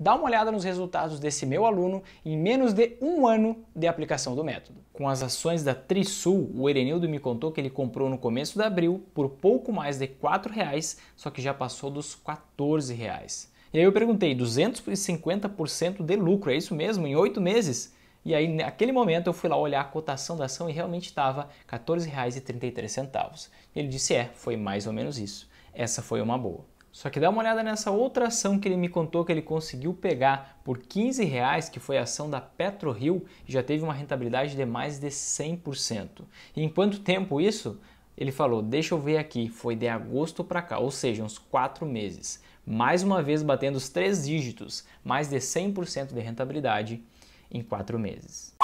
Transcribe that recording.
dá uma olhada nos resultados desse meu aluno em menos de um ano de aplicação do método. Com as ações da Trisul, o Erenildo me contou que ele comprou no começo de abril por pouco mais de R$ reais, só que já passou dos R$ reais. E aí eu perguntei, 250% de lucro, é isso mesmo? Em oito meses? E aí, naquele momento, eu fui lá olhar a cotação da ação e realmente estava R$ 14,33. Ele disse: É, foi mais ou menos isso. Essa foi uma boa. Só que dá uma olhada nessa outra ação que ele me contou que ele conseguiu pegar por 15 reais, que foi a ação da PetroRio, e já teve uma rentabilidade de mais de 100%. E em quanto tempo isso? Ele falou, deixa eu ver aqui, foi de agosto para cá, ou seja, uns 4 meses. Mais uma vez batendo os três dígitos, mais de 100% de rentabilidade em 4 meses.